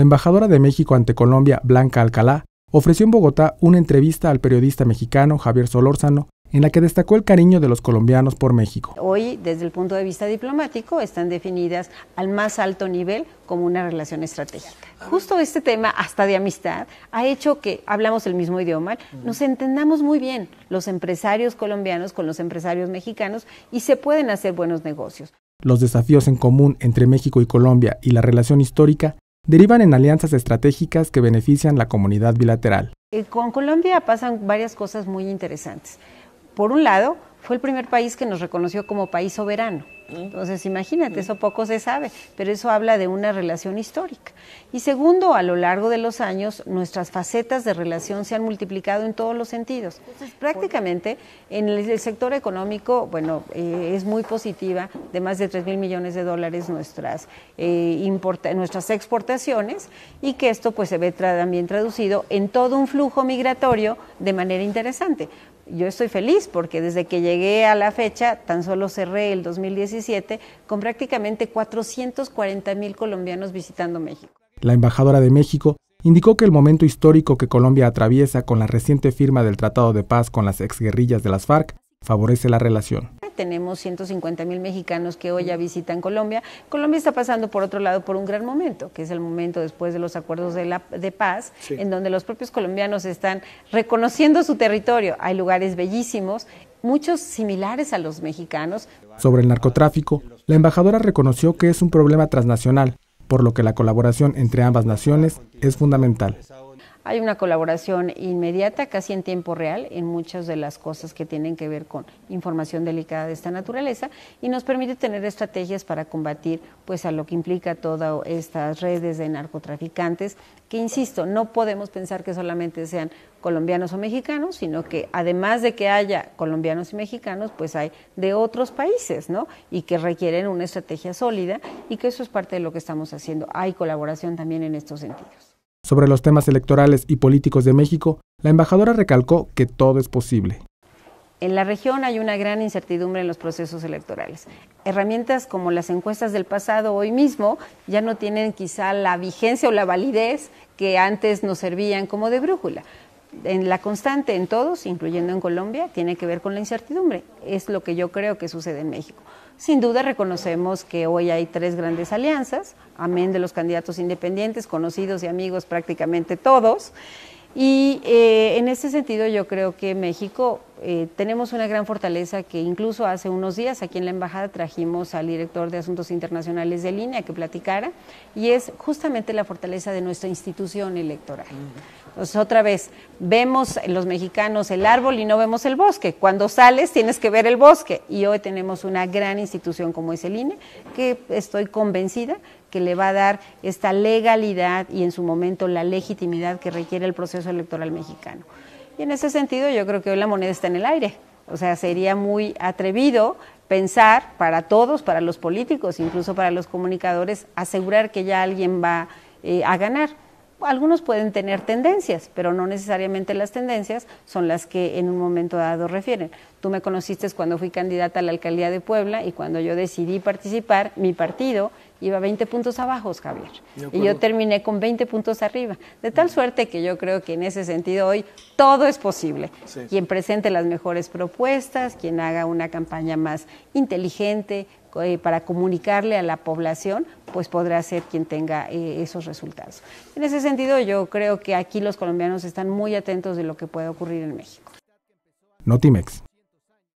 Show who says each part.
Speaker 1: La embajadora de México ante Colombia, Blanca Alcalá, ofreció en Bogotá una entrevista al periodista mexicano Javier Solórzano, en la que destacó el cariño de los colombianos por México.
Speaker 2: Hoy, desde el punto de vista diplomático, están definidas al más alto nivel como una relación estratégica. Justo este tema, hasta de amistad, ha hecho que hablamos el mismo idioma, nos entendamos muy bien los empresarios colombianos con los empresarios mexicanos y se pueden hacer buenos negocios.
Speaker 1: Los desafíos en común entre México y Colombia y la relación histórica derivan en alianzas estratégicas que benefician la comunidad bilateral.
Speaker 2: Eh, con Colombia pasan varias cosas muy interesantes. Por un lado, fue el primer país que nos reconoció como país soberano. Entonces, imagínate, eso poco se sabe, pero eso habla de una relación histórica. Y segundo, a lo largo de los años, nuestras facetas de relación se han multiplicado en todos los sentidos. prácticamente en el, sector económico, bueno, eh, es muy positiva, de más de 3 mil millones de dólares nuestras, eh, nuestras exportaciones, y que esto pues se ve también traducido en todo un flujo migratorio de manera interesante yo estoy feliz porque desde que llegué a la fecha, tan solo cerré el 2017 con prácticamente 440 mil colombianos visitando México.
Speaker 1: La embajadora de México indicó que el momento histórico que Colombia atraviesa con la reciente firma del Tratado de Paz con las exguerrillas de las FARC favorece la relación
Speaker 2: tenemos 150 mil mexicanos que hoy ya visitan Colombia. Colombia está pasando, por otro lado, por un gran momento, que es el momento después de los acuerdos de, la, de paz, en donde los propios colombianos están reconociendo su territorio. Hay lugares bellísimos, muchos similares a los mexicanos.
Speaker 1: Sobre el narcotráfico, la embajadora reconoció que es un problema transnacional, por lo que la colaboración entre ambas naciones es fundamental
Speaker 2: hay una colaboración inmediata, casi en tiempo real, en muchas de las cosas que tienen que ver con información delicada de esta naturaleza y nos permite tener estrategias para combatir pues a lo que implica todas estas redes de narcotraficantes, que insisto, no podemos pensar que solamente sean colombianos o mexicanos, sino que además de que haya colombianos y mexicanos, pues hay de otros países, ¿no? Y que requieren una estrategia sólida y que eso es parte de lo que estamos haciendo. Hay colaboración también en estos sentidos.
Speaker 1: Sobre los temas electorales y políticos de México, la embajadora recalcó que todo es posible.
Speaker 2: En la región hay una gran incertidumbre en los procesos electorales. Herramientas como las encuestas del pasado hoy mismo ya no tienen quizá la vigencia o la validez que antes nos servían como de brújula. En la constante en todos, incluyendo en Colombia, tiene que ver con la incertidumbre. Es lo que yo creo que sucede en México. Sin duda reconocemos que hoy hay tres grandes alianzas, amén de los candidatos independientes, conocidos y amigos prácticamente todos. Y eh, en ese sentido yo creo que México eh, tenemos una gran fortaleza que incluso hace unos días aquí en la embajada trajimos al director de Asuntos Internacionales de Línea que platicara y es justamente la fortaleza de nuestra institución electoral. Entonces, otra vez, vemos los mexicanos el árbol y no vemos el bosque. Cuando sales tienes que ver el bosque y hoy tenemos una gran institución como es el INE que estoy convencida que le va a dar esta legalidad y en su momento la legitimidad que requiere el proceso electoral mexicano. Y en ese sentido yo creo que hoy la moneda está en el aire. O sea, sería muy atrevido pensar para todos, para los políticos, incluso para los comunicadores, asegurar que ya alguien va eh, a ganar algunos pueden tener tendencias, pero no necesariamente las tendencias son las que en un momento dado refieren. Tú me conociste cuando fui candidata a la alcaldía de Puebla y cuando yo decidí participar, mi partido iba 20 puntos abajo, Javier. Y yo terminé con 20 puntos arriba. De tal suerte que yo creo que en ese sentido hoy todo es posible. Quien presente las mejores propuestas, quien haga una campaña más inteligente eh, para comunicarle a la población, pues podrá ser quien tenga eh, esos resultados. En ese sentido, yo creo que aquí los colombianos están muy atentos de lo que puede ocurrir en México.
Speaker 1: Notimex.